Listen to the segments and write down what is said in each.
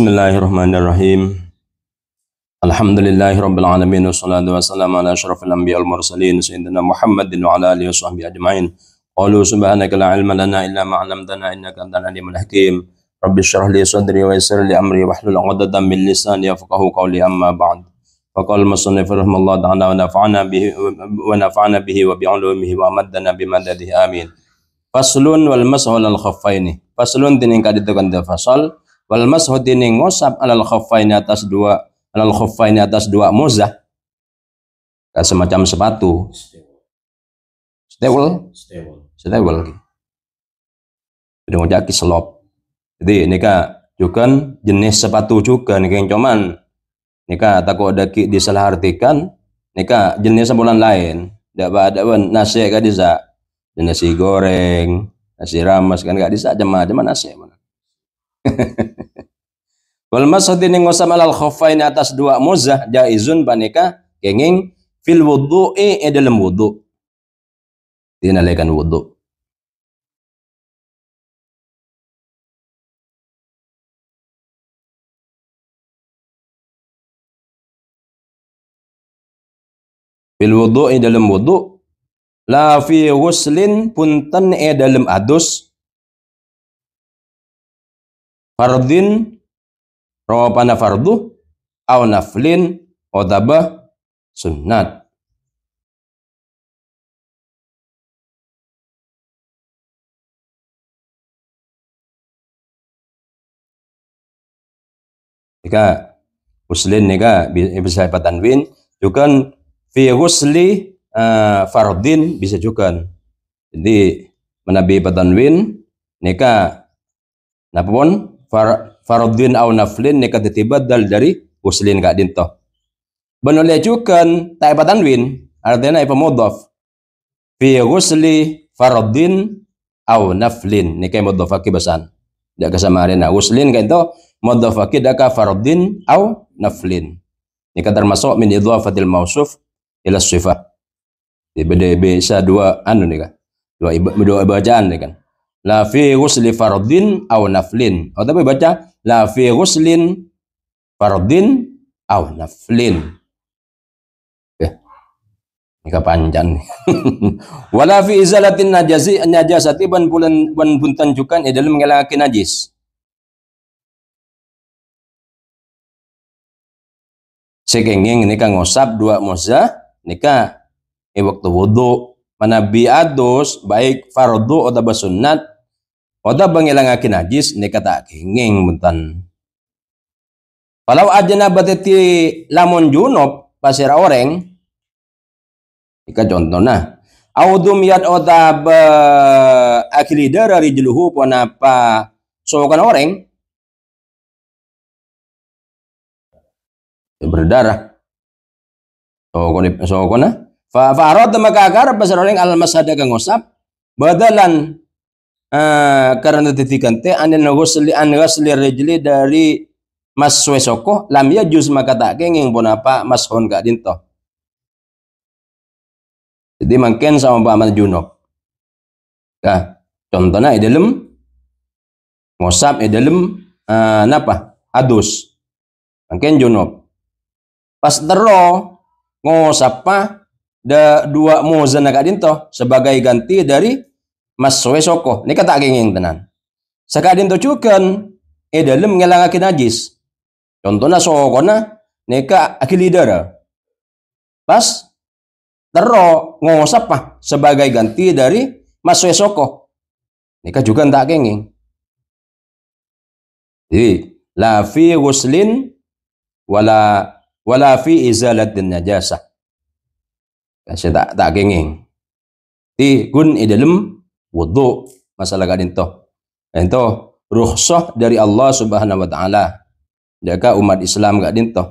Bismillahirrahmanirrahim. Alhamdulillahirrabbilalamin wassalatu wassalamu ala ashrafil anbiya wal mursalin sayyidina Muhammadin wa ala alihi washabbihi ajma'in. Qalu subhanaka la ilma lana illa ma 'allamtana innaka antal alimul hakim. Rabbi shrah li sadri wa yassir li amri wahlul 'uqdatam min lisani yafqahu qawli amma ba'd. Faqal musannif rahimallahu ta'ala wa nafa'ana bihi wa nafa'ana bihi wa bi'ulumihi wa amaddana bimadadihi amin. Faslun wal mas'al al khaffaini. Faslun tiningka ditekan fasal wal mashu ini ngusap alal khuffaini atas dua alal khuffaini atas dua muzah kayak semacam sepatu stewel stewel dengan jaki selop jadi ini kak juga jenis sepatu juga nih yang cuman nika takut ada ki disalahartikan nika jenis sebulan lain Tidak ada nasi gak bisa nasi goreng nasi ramas kan gak bisa cuma cuma nasi mana Wal masadi ning ngosam alal khafain atas dua muzah jaizun panika kenging fil wudhu'i e eh, dalam wudhu. Dinalekan wudhu. Fil wudhu'i dalam wudhu la fi ghuslin punten e dalam adus fardin Rawapana fardu au naflin otabah sunnat. Jika muslim nika bisa patanwin juga fi husli uh, fardin bisa juga. Jadi menabi patanwin nika napun far faradhin au naflin ni katitibaddal dari uslin ka dinto banulejukan ta ipa artinya ipa mudhaf fi ghusli faradhin au naflin ni kay mudhaf ki basan da ka sama arena uslin ka dinto mudhaf ki da ka faradhin au naflin ni ka termasuk min idhafatil mausuf ila sifat di beda bisa dua anu nih kan dua iba, dua bacaan nih kan la fi ghusli faradhin au naflin oh tapi baca la fi ghuslin fardin aw naflin. Ya. Ini panjang. Wala fi izalatin najasi najasati ban bulan ban buntan jukan ya dalam mengelakkan najis. Sekenging nika ngosap dua moza nika e waktu wudhu, mana biados baik fardu atau sunnat bangilang aki najis ni kata kenging bentan. Kalau aja batiti lamun junop, pasir oreng, ika contoh nah. Audum yat oda be akili dara rijluhu apa sokan oreng. Berdarah. Sokon sokona. Fa farod maka agar pasir oreng al masada badalan Eh, karena titik teh anil ghusli an ghusli rijli dari mas sokoh lam ya jus maka tak kenging pun apa mas hon gak dinto jadi mungkin sama paman juno nah, contohnya di dalam ngosap di dalam eh, napa adus mungkin juno pas tero mosapa, da dua muzan gak dinto sebagai ganti dari mas suwe soko nika tak kenging tenan sakadin tujukan e eh, dalam ngelangake najis contohnya sokona nika aki leader pas tero ngosap mah sebagai ganti dari mas suwe soko nika juga tak kenging jadi la fi wala wala fi izalatin najasa Saya tak tak kenging. Di gun idalem eh, wudhu masalah gak dinto. ento rukhsah dari Allah Subhanahu wa taala jaga umat Islam gak dinto.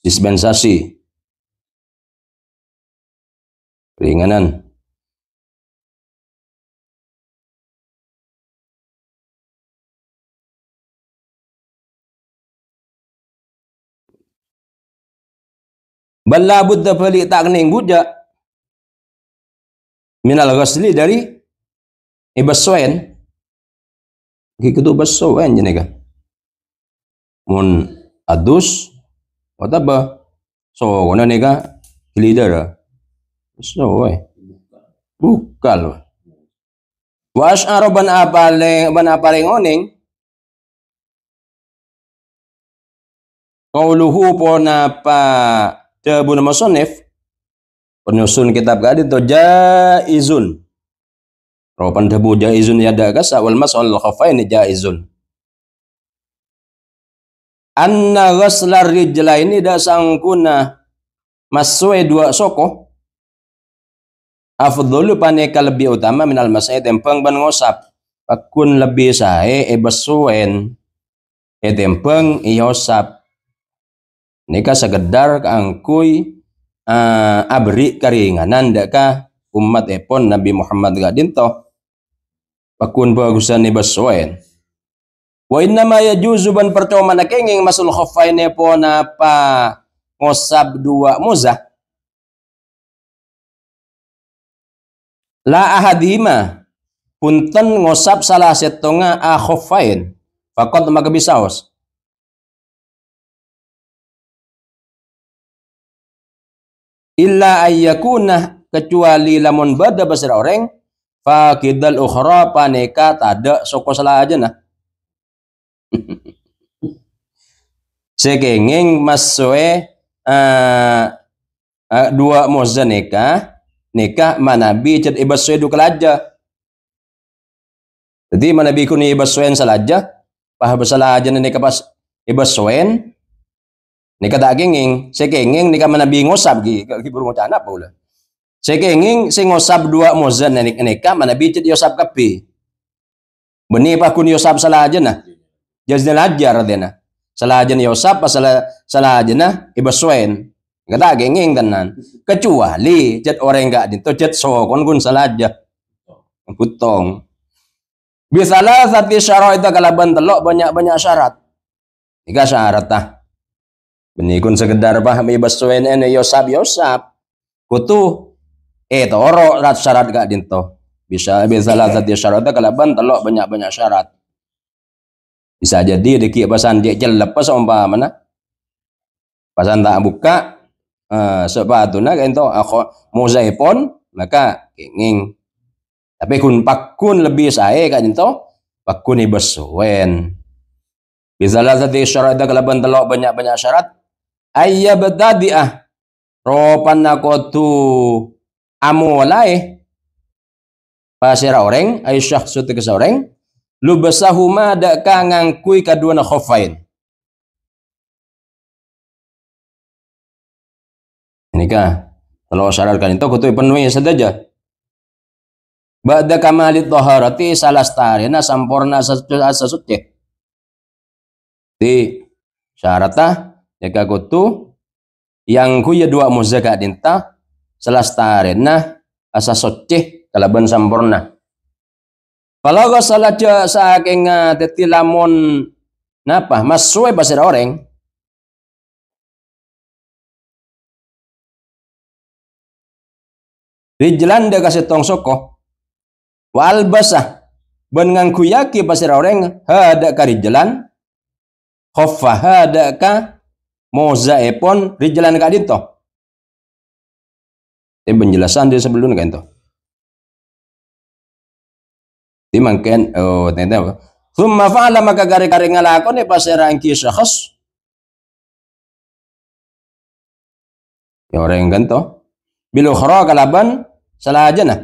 dispensasi ringanan Bala buddha fali tak kening budak. minal ghasli dari ibasuin eh, gitu basuin jenega mun adus wataba so wana nega leader ah. so wai eh. bukal wa asy'ara ban apale ban apale ngoning Kauluhu pona pa debu nama sonif penyusun kitab kadi to izun. Rawapan Dabu jaizun yada gasa wal mas'al khafaini jaizun. Anna ghaslar rijlaini da sangkuna maswe dua soko afdhulu paneka lebih utama minal masai tempeng ban ngosap pakun lebih sae e besuen e tempeng iosap nika segedar angkui uh, abri karinganan daka umat epon Nabi Muhammad gadinto pakun bagusan ni baswain wa inna ma yajuzu ban percuma na kenging masul khoffaine po na pa ngosab dua muzah la ahadima punten ngosab salah setonga a Pakon fakot magabisaos illa ayyakuna kecuali lamun bada basir orang Fakidal ukhra paneka tada soko salah aja nah. Sekenging masue uh, eh, uh, eh, dua moza nikah nikah manabi cet ibasue dua kelaja. Jadi manabi kuni ibasuen aja pah bersalah aja nikah pas ibasuen nikah tak kenging sekenging nikah manabi ngosap gi gi burung anak boleh saya ingin saya ngosab dua mozan nenek neka mana bicit yosab kapi. apa kun yosab salah aja nah. Jazdal deh nah, Salah aja yosab salah salah aja nah ibaswen. Kata gengeng tenan. Kecuali jet orang enggak dito jet so kon kun salah aja. Oh. Putong. Bisalah satu syarat itu kalaban telok banyak-banyak syarat. Iga syarat tah. benih kun sekedar paham ibaswen ene eh, yosab yosab. Kutu eh toro rat syarat gak dinto bisa bisa lah dia syarat kalaban telok banyak banyak syarat bisa jadi dekik pasan dia lepas pas mana pasan tak buka uh, nak ento kan aku mozaipon maka kenging tapi kun pakun lebih saya kak dinto pakun ibesuen bisa lah dia syarat kalaban telok banyak banyak syarat ayah betadi ah ropan nakotu amu pasir pasira orang ay syakhsu tegas orang lubasahuma daka ngangkui kaduana khofain nikah kalau syaratkan itu kutu penuhi saja Ba'da kamalit toharati salastarina sampurna sasutya. Di syaratah jika kutu yang kuya dua muzaka dinta selastarenah asa socih kalaban sampurna salah saladya saking eh, lamun napa masuwe orang. Di Rijlan dia kasih tong soko wal basah ben yaki pasir orang hada ka rijlan khoffa hada ka mozaepon rijlan ka dito tapi penjelasan dia sebelumnya kan tuh. Di mungkin oh tenda apa? Thumma fa'ala maka gari-gari ngalakon ya pas erang ki syakhs. Ya orang yang ganto. Bil ukhra kalaban salah aja nah.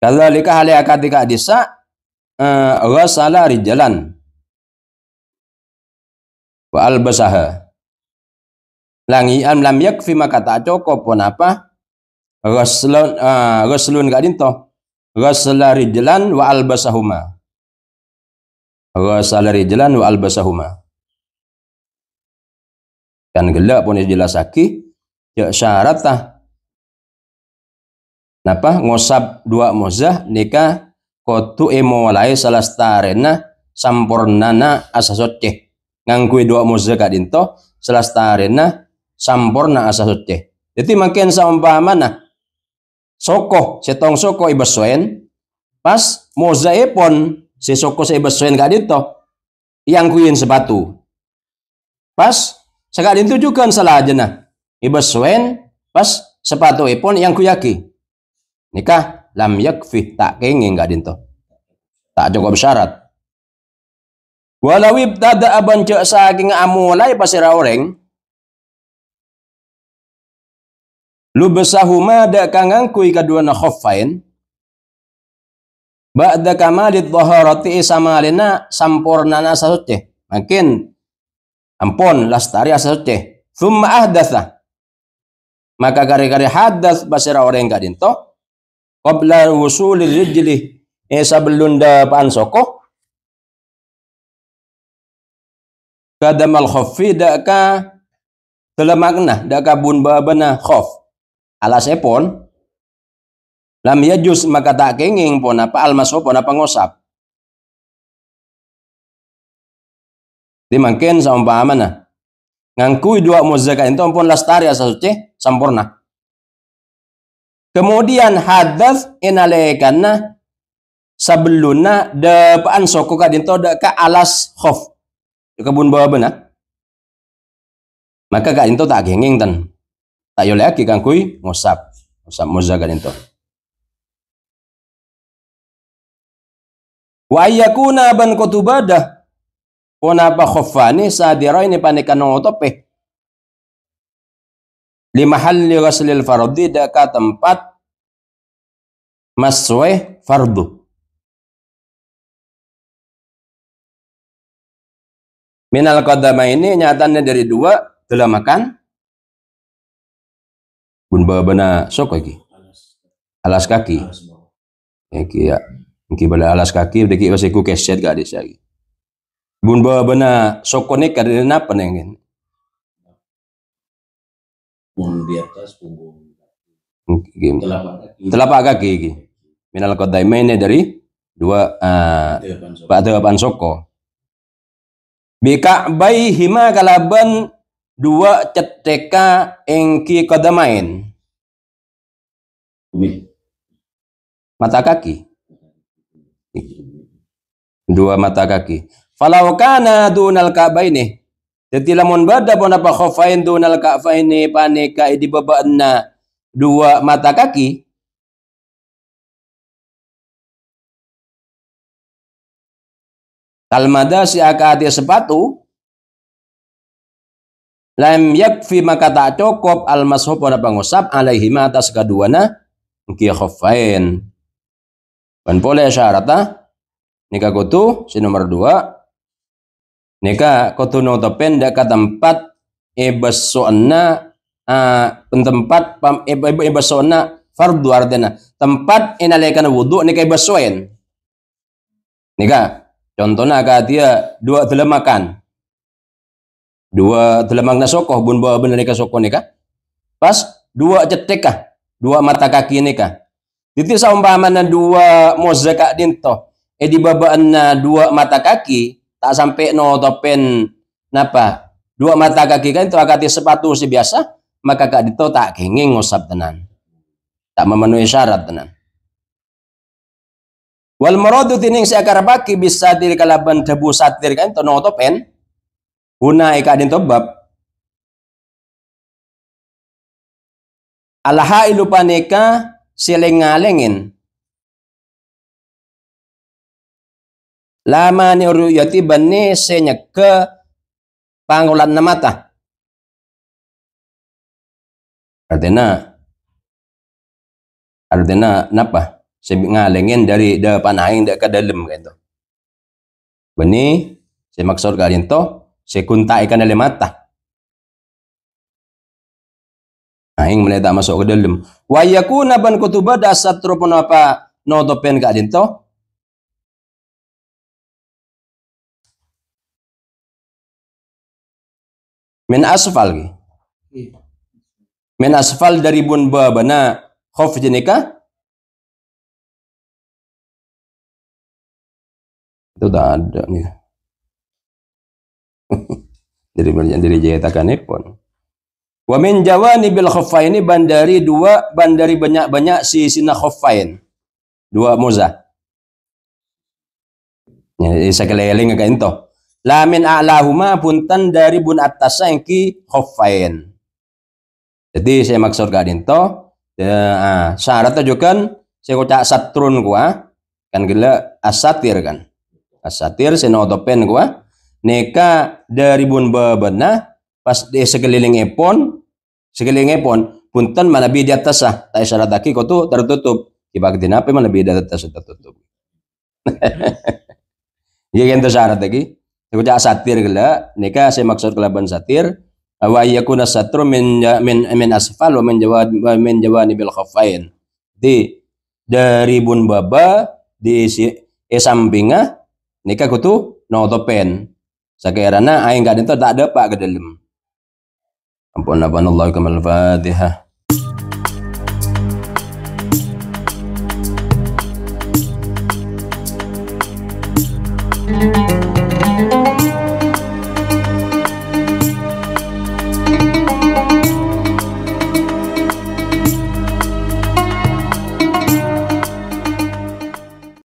Kadzalika hal akatika disa di rijalan wa albasaha langi am lam fi ma kata cukup pun apa raslun uh, eh, raslun gak dinto goselari jalan wa albasahuma goselari jalan wa albasahuma kan gelak pun ya jelasaki ya syarat tah Napa ngosab dua mozah neka kotu emo walai salastarena sampurnana asasoce ngangkui dua mozah kadinto salastarena sampurna asa teh. Jadi makin mana? soko setong soko ibasuen pas mozaepon si soko si ibasuen gak dito yang kuyin sepatu. Pas saka dito juga salah aja na ibasuen pas sepatu ipon e yang kuyaki. Nikah lam fi tak kenging gak dito. Tak cukup syarat. Walau ibtada abancok sa aking amulai pasira orang, lubsahuma da kangangkui kaduana khoffain ba'da kamalid dhaharati samalena sampurnana sasuce makin ampon lastari asasuce thumma ahdatha maka gari-gari hadas basira orang gadin to qabla wusuli rijli esa eh, belunda pan soko kadamal ka telah makna daka kabun babana khof alas epon lam yajus maka tak kenging pon apa almaso pon apa ngosap di sama saumpama mana ngangkui dua muzakat itu pun lastari asal suci sempurna kemudian hadas inalekana sebelumnya depan soko kadinto deka alas khof kebun bawah benar maka itu tak gengeng tan tak yo lagi kang kui ngosap, ngusap muzakan itu wa ayyakuna ban kotubada Wanapa khufani sadira ini panikan ngotope. Lima hal li ghaslil da ka tempat maswe fardu. Minal kodama ini nyatanya dari dua, telah makan, bun bawa babana sok lagi alas kaki eh, ya mungkin pada alas kaki deki basi aku keset gak ada lagi bun sok sokone kadene napa nengin? punggung di atas punggung telapak kaki telapak kaki iki minal qadaimain dari dua pak uh, pak soko bika bayi hima kalaban dua ceteka engki kodamain mata kaki dua mata kaki falau kana dunal ini. jadi lamun bada pun apa kofain dunal ini paneka di babaanna dua mata kaki kalmada si akadia sepatu lam yakfi maka tak cukup al mashub pada pengusap alaihi ma atas keduana engki khuffain ban boleh syaratnya ah. nikah kutu si nomor dua nikah kutu no tepen ka tempat ibesona a ah, tempat ibesona fardu ardena tempat inalekan wudhu nikah ibesoin Nika contohnya kata dia dua telemakan dua telemang sokoh bun bawa bener sokoh ni ka pas dua cetek ka dua mata kaki ka titik saumpamana dua din dinto eh di na dua mata kaki tak sampai no topen napa dua mata kaki kan itu akati sepatu si biasa maka kak dito tak kenging ngusap tenan tak memenuhi syarat tenan wal maradu tining si akar baki bisa diri kalaban debu satir kan no topen Huna ika adin tobab alaha ilupaneka lengin Lama ni uruyati bani senyeke pangulan namata. Artinya, artinya napa? Saya ngalengin dari depan aing dek ke dalam gitu. Bani, saya maksud kalian toh sekunta ikan dalam mata aing nah, mulai tak masuk ke dalam Wayaku naban kutuba dasar rupun apa notopen kak dinto Men asfal ki iya. min asfal dari bun babana khof jenika itu tak ada nih Jadi belajar dari jaya pun wa min jawani bil khuffaini bandari dua bandari banyak-banyak si sina khuffain dua moza ya keliling ka ento la min a'lahuma punten dari bun atas yang ki khuffain jadi saya maksud ka ento ya, ah, syarat kan saya kocak satrun gua ah. kan gila asatir kan asatir sina otopen gua neka dari bun bebena pas di sekeliling epon sekeliling epon punten mana lebih di atas sah tak syarataki kau tu tertutup apa mana lebih di atas tertutup ya kan syarat lagi aku cak satir gila neka saya maksud kelaban satir wa yakuna satru min min min asfal wa min jawad wa min bil khaffain di dari bun baba di si, e eh sampingah nika kutu notopen Sakirana aing gaden to tak ada pak ke dalam. Ampun Allah kamal Fatihah.